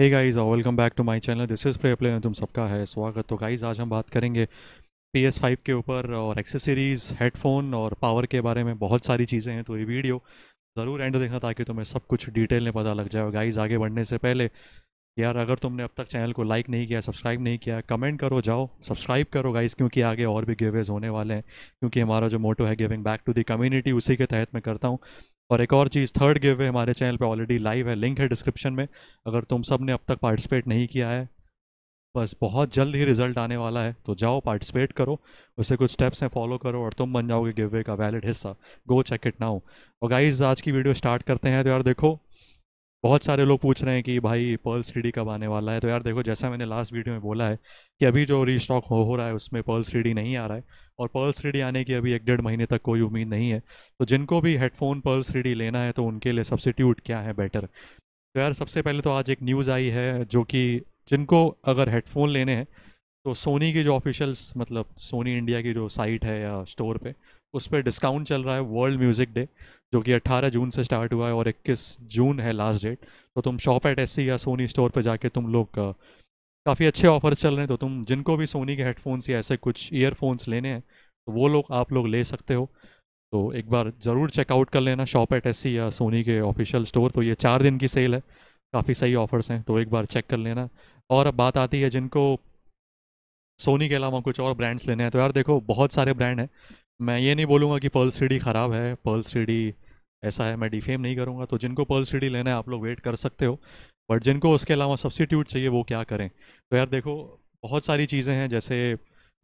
हे guys और welcome back to my channel this is play play में तुम सबका है स्वागत तो गाइस आज हम बात करेंगे पी एस फाइव के ऊपर और एक्सेसरीज़ हेडफोन और पावर के बारे में बहुत सारी चीज़ें हैं तो ये वीडियो ज़रूर एंड देखना ताकि तुम्हें सब कुछ डिटेल में पता लग जाए गाइस आगे बढ़ने से पहले यार अगर तुमने अब तक चैनल को लाइक नहीं किया सब्सक्राइब नहीं किया कमेंट करो जाओ सब्सक्राइब करो गाइज़ क्योंकि आगे और भी गिवेज होने वाले हैं क्योंकि हमारा जो मोटो है giving back to the community उसी के तहत मैं करता हूँ और एक और चीज़ थर्ड गिव वे हमारे चैनल पे ऑलरेडी लाइव है लिंक है डिस्क्रिप्शन में अगर तुम सब ने अब तक पार्टिसिपेट नहीं किया है बस बहुत जल्द ही रिजल्ट आने वाला है तो जाओ पार्टिसिपेट करो उससे कुछ स्टेप्स हैं फॉलो करो और तुम बन जाओगे गिव वे का वैलिड हिस्सा गो चेक इट नाउ और गाइज आज की वीडियो स्टार्ट करते हैं तो यार देखो बहुत सारे लोग पूछ रहे हैं कि भाई पर्ल सी कब आने वाला है तो यार देखो जैसा मैंने लास्ट वीडियो में बोला है कि अभी जो रीस्टॉक हो हो रहा है उसमें पर्ल सी नहीं आ रहा है और पर्ल सी आने की अभी एक डेढ़ महीने तक कोई उम्मीद नहीं है तो जिनको भी हेडफोन पर्ल सी लेना है तो उनके लिए सब्सिट्यूट क्या है बेटर तो यार सबसे पहले तो आज एक न्यूज़ आई है जो कि जिनको अगर हेडफोन लेने हैं तो सोनी की जो ऑफिशल्स मतलब सोनी इंडिया की जो साइट है या स्टोर पर उस पर डिस्काउंट चल रहा है वर्ल्ड म्यूज़िक डे जो कि 18 जून से स्टार्ट हुआ है और 21 जून है लास्ट डेट तो तुम शॉप एट एस या सोनी स्टोर पर जाके तुम लोग काफ़ी अच्छे ऑफर्स चल रहे हैं तो तुम जिनको भी सोनी के हेडफोन्स या ऐसे कुछ ईयरफोन्स लेने हैं तो वो लोग आप लोग ले सकते हो तो एक बार ज़रूर चेकआउट कर लेना शॉप एट एस या सोनी के ऑफिशियल स्टोर तो ये चार दिन की सेल है काफ़ी सही ऑफर्स हैं तो एक बार चेक कर लेना और अब बात आती है जिनको सोनी के अलावा कुछ और ब्रांड्स लेने हैं तो यार देखो बहुत सारे ब्रांड हैं मैं ये नहीं बोलूँगा कि पर्ल सीडी ख़राब है पर्ल सीडी ऐसा है मैं डिफेम नहीं करूँगा तो जिनको पर्ल सीडी लेना है आप लोग वेट कर सकते हो बट जिनको उसके अलावा सब्सिट्यूट चाहिए वो क्या करें तो यार देखो बहुत सारी चीज़ें हैं जैसे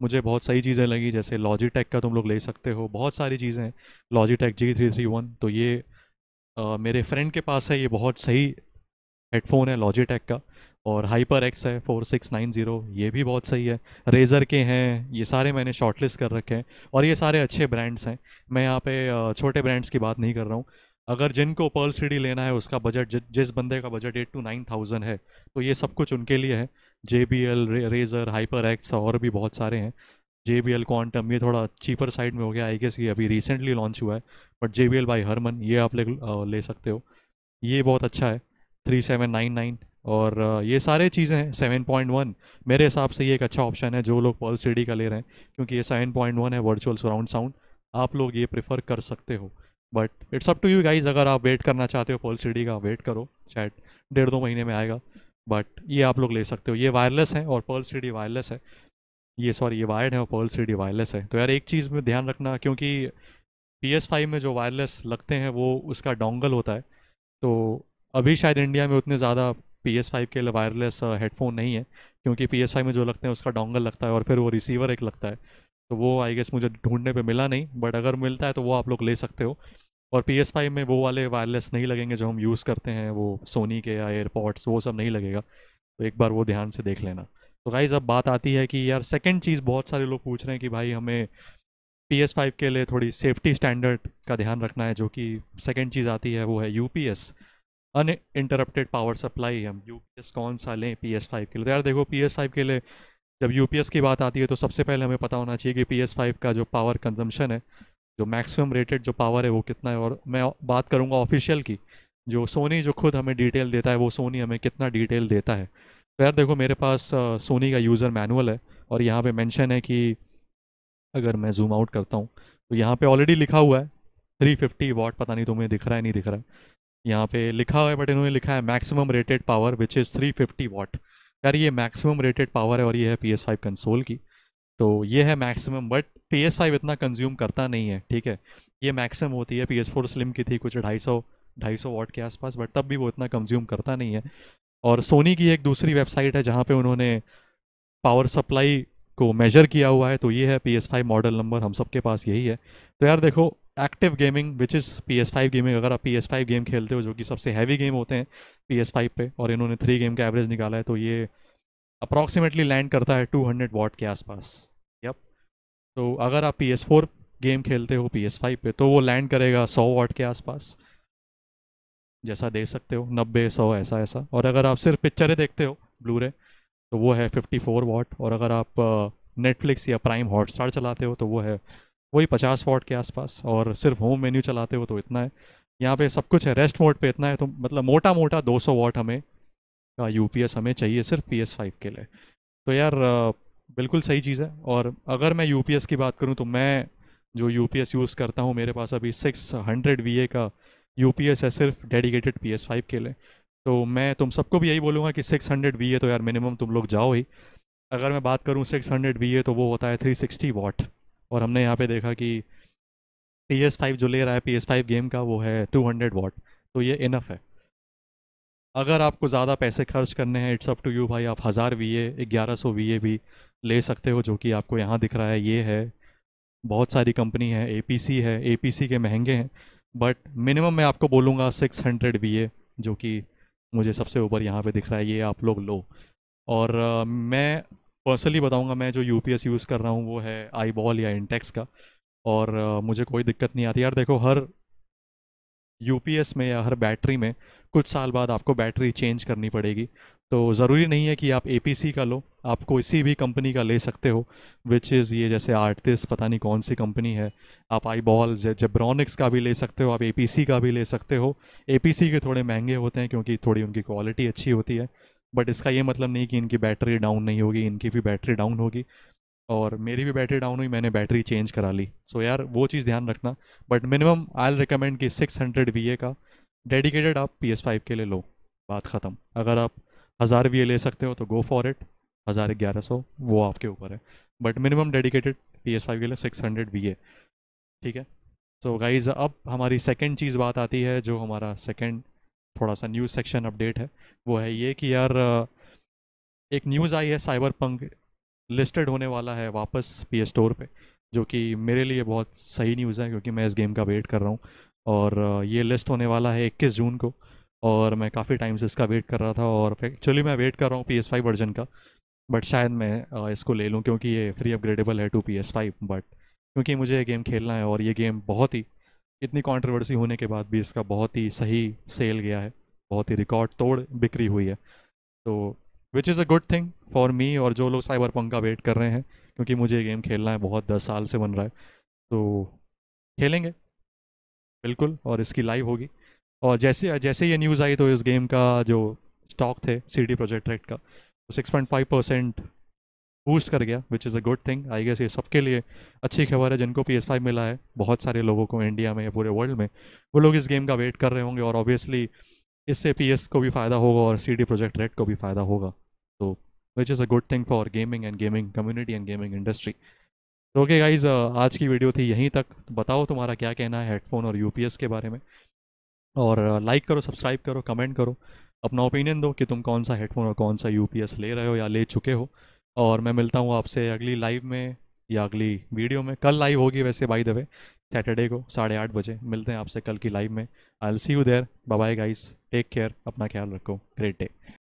मुझे बहुत सही चीज़ें लगी जैसे लॉजिटेक का तुम लोग ले सकते हो बहुत सारी चीज़ें हैं Logitech G three three one तो ये आ, मेरे फ्रेंड के पास है ये बहुत सही हेडफोन है लॉजीटेक का और हाइपर एक्स है फोर सिक्स नाइन ज़ीरो ये भी बहुत सही है रेज़र के हैं ये सारे मैंने शॉर्टलिस्ट कर रखे हैं और ये सारे अच्छे ब्रांड्स हैं मैं यहाँ पे छोटे ब्रांड्स की बात नहीं कर रहा हूँ अगर जिनको पर्ल सीडी लेना है उसका बजट जिस बंदे का budget eight to nine thousand है तो ये सब कुछ उनके लिए है J B L Razer HyperX और भी बहुत सारे हैं जे बी एल क्वान्टम ये थोड़ा चीपर साइड में हो गया आई गेस ये अभी रिसेंटली लॉन्च हुआ है but J B L by Harman ये आप ले, ले सकते हो ये बहुत अच्छा है थ्री सेवन नाइन नाइन और ये सारे चीज़ें हैं सेवन पॉइंट वन मेरे हिसाब से ये एक अच्छा ऑप्शन है जो लोग पॉल सी का ले रहे हैं क्योंकि ये सेवन पॉइंट वन है वर्चुअल सराउंड साउंड आप लोग ये प्रेफर कर सकते हो but it's up to you guys अगर आप वेट करना चाहते हो पॉल सी का वेट करो शायद डेढ़ दो महीने में आएगा बट ये आप लोग ले सकते हो ये वायरलेस है और पर्ल सी वायरलेस है ये सॉरी ये वायर्ड है और पर्ल सी वायरलेस है तो यार एक चीज़ में ध्यान रखना क्योंकि पी एस फाइव में जो वायरलेस लगते हैं वो उसका डोंगल होता है तो अभी शायद इंडिया में उतने ज़्यादा पी एस फाइव के लिए वायरलेस हेडफोन uh, नहीं है क्योंकि पी एस फाइव में जो लगते हैं उसका डोंगल लगता है और फिर वो रिसीवर एक लगता है तो वो आई गेस मुझे ढूंढने पे मिला नहीं बट अगर मिलता है तो वो आप लोग ले सकते हो और पी एस फाइव में वो वाले वायरलेस नहीं लगेंगे जो हम यूज़ करते हैं वो सोनी के या एयरपॉड्स वो सब नहीं लगेगा तो एक बार वो ध्यान से देख लेना तो गाइज़ अब बात आती है कि यार सेकेंड चीज़ बहुत सारे लोग पूछ रहे हैं कि भाई हमें पी एस फाइव के लिए थोड़ी सेफ्टी स्टैंडर्ड का ध्यान रखना है जो कि सेकेंड चीज़ आती है वो है U P S uninterrupted power supply हम यू कौन सा लें पी एस फाइव के लिए तो यार देखो पी एस फाइव के लिए जब यू की बात आती है तो सबसे पहले हमें पता होना चाहिए कि पी एस फाइव का जो पावर कंजम्पशन है जो मैक्सिमम रेटेड जो पावर है वो कितना है और मैं बात करूँगा ऑफिशियल की जो सोनी जो खुद हमें डिटेल देता है वो सोनी हमें कितना डिटेल देता है तो यार देखो मेरे पास सोनी का यूज़र मैनुअल है और यहाँ पे मेंशन है कि अगर मैं जूम आउट करता हूँ तो यहाँ पे ऑलरेडी लिखा हुआ है 350 वॉट पता नहीं तुम्हें दिख रहा है नहीं दिख रहा है यहाँ पे लिखा हुआ है बट इन्होंने लिखा है maximum rated power which is 350 fifty watt यार ये मैक्सिमम रेटेड पावर है और ये है पी एस फाइव कंसोल की तो ये है maximum but P S five इतना कंज्यूम करता नहीं है ठीक है ये मैक्सिमम होती है पी एस फोर स्लिम की थी कुछ ढाई सौ ढाई सौ वॉट के आसपास बट तब भी वो इतना कंज्यूम करता नहीं है और सोनी की एक दूसरी वेबसाइट है जहाँ पर उन्होंने पावर सप्लाई को मेजर किया हुआ है तो ये है P S five model number हम सब के पास यही है तो यार देखो active gaming which is P S five gaming अगर आप पी एस फाइव गेम खेलते हो जो कि सबसे हैवी गेम होते हैं पी एस फाइव पे और इन्होंने थ्री गेम का एवरेज निकाला है तो ये अप्रॉक्सीमेटली लैंड करता है टू हंड्रेड वॉट के आसपास यप तो अगर आप पी एस फोर गेम खेलते हो पी एस फाइव पे तो वो लैंड करेगा सौ वॉट के आसपास जैसा देख सकते हो नब्बे सौ ऐसा ऐसा और अगर आप सिर्फ पिक्चरें देखते हो ब्लू रे तो वो है फिफ्टी फोर वॉट और अगर आप नेटफ्लिक्स या प्राइम हॉटस्टार चलाते हो तो वो है वही पचास वॉट के आसपास और सिर्फ होम मेन्यू चलाते हो तो इतना है यहाँ पे सब कुछ है रेस्ट मोड पे इतना है तो मतलब मोटा मोटा 200 वॉट हमें का एस हमें चाहिए सिर्फ पी एस फाइव के लिए तो यार बिल्कुल सही चीज़ है और अगर मैं एस की बात करूँ तो मैं जो एस यूज़ करता हूँ मेरे पास अभी सिक्स हंड्रेड वी ए का एस है सिर्फ डेडिकेटेड पी एस फाइव के लिए तो मैं तुम सबको भी यही बोलूँगा कि सिक्स हंड्रेड वी ए तो यार मिनिमम तुम लोग जाओ ही अगर मैं बात करूँ सिक्स हंड्रेड वी ए तो वो होता है थ्री सिक्सटी वाट और हमने यहाँ पे देखा कि पी एस फाइव जो ले रहा है पी एस फाइव गेम का वो है टू हंड्रेड वॉट तो ये इनफ है अगर आपको ज़्यादा पैसे खर्च करने हैं इट्स अप टू यू भाई आप हज़ार वी ए ग्यारह सौ वी ए भी ले सकते हो जो कि आपको यहाँ दिख रहा है ये है बहुत सारी कंपनी है ए पी सी है ए पी सी के महंगे हैं बट मिनिमम मैं आपको बोलूँगा सिक्स हंड्रेड वी ए जो कि मुझे सबसे ऊपर यहाँ पे दिख रहा है ये आप लोग लो और uh, मैं पर्सनली बताऊँगा मैं जो यू यूज़ कर रहा हूँ वो है आई बॉल या इंटेक्स का और मुझे कोई दिक्कत नहीं आती यार देखो हर यू में या हर बैटरी में कुछ साल बाद आपको बैटरी चेंज करनी पड़ेगी तो ज़रूरी नहीं है कि आप ए का लो आप किसी भी कंपनी का ले सकते हो विच इज़ ये जैसे आर्टिस्ट पता नहीं कौन सी कंपनी है आप आई बॉल जेब्रॉनिक्स का भी ले सकते हो आप ए का भी ले सकते हो ए के थोड़े महंगे होते हैं क्योंकि थोड़ी उनकी क्वालिटी अच्छी होती है बट इसका ये मतलब नहीं कि इनकी बैटरी डाउन नहीं होगी इनकी भी बैटरी डाउन होगी और मेरी भी बैटरी डाउन हुई मैंने बैटरी चेंज करा ली सो so यार वो चीज़ ध्यान रखना but minimum I'll recommend कि 600 हंड्रेड वी का डेडिकेटेड आप पी एस फाइव के लिए लो बात ख़त्म अगर आप हज़ार वी ले सकते हो तो गो फॉर इट हज़ार ग्यारह सौ वो आपके ऊपर है but minimum dedicated P S five के लिए सिक्स हंड्रेड वी ठीक है सो so गाइज़ अब हमारी सेकेंड चीज़ बात आती है जो हमारा सेकेंड थोड़ा सा न्यूज़ सेक्शन अपडेट है वो है ये कि यार एक न्यूज़ आई है साइबर पंक लिस्टेड होने वाला है वापस पी स्टोर पे जो कि मेरे लिए बहुत सही न्यूज़ है क्योंकि मैं इस गेम का वेट कर रहा हूँ और ये लिस्ट होने वाला है इक्कीस जून को और मैं काफ़ी टाइम से इसका वेट कर रहा था और एक्चुअली मैं वेट कर रहा हूँ पी एस वर्जन का बट शायद मैं इसको ले लूँ क्योंकि ये फ्री अपग्रेडेबल है टू पी एस बट क्योंकि मुझे ये गेम खेलना है और ये गेम बहुत ही इतनी कंट्रोवर्सी होने के बाद भी इसका बहुत ही सही सेल गया है बहुत ही रिकॉर्ड तोड़ बिक्री हुई है तो which is a good thing for me और जो लोग साइबर पंक का वेट कर रहे हैं क्योंकि मुझे ये गेम खेलना है बहुत दस साल से बन रहा है तो खेलेंगे बिल्कुल और इसकी लाइव होगी और जैसे जैसे ये न्यूज़ आई तो इस गेम का जो स्टॉक थे सी डी प्रोजेक्ट रेट का six point five percent boost कर गया which is a good thing I guess ये सबके लिए अच्छी खबर है जिनको पी मिला है बहुत सारे लोगों को इंडिया में या पूरे वर्ल्ड में वो लोग इस गेम का वेट कर रहे होंगे और ऑब्वियसली इससे पी को भी फ़ायदा होगा और सी प्रोजेक्ट रेड को भी फ़ायदा होगा तो which is a good thing for gaming and gaming community and gaming industry तो ओके गाइज आज की वीडियो थी यहीं तक तो बताओ तुम्हारा क्या कहना है हेडफोन और एस के बारे में और लाइक uh, करो सब्सक्राइब करो कमेंट करो अपना ओपिनियन दो कि तुम कौन सा हेडफोन और कौन सा एस ले रहे हो या ले चुके हो और मैं मिलता हूँ आपसे अगली लाइव में या अगली वीडियो में कल लाइव होगी वैसे बाई द वे सैटरडे को साढ़े आठ बजे मिलते हैं आपसे कल की लाइव में I'll see you there bye guys take care अपना ख्याल रखो ग्रेट डे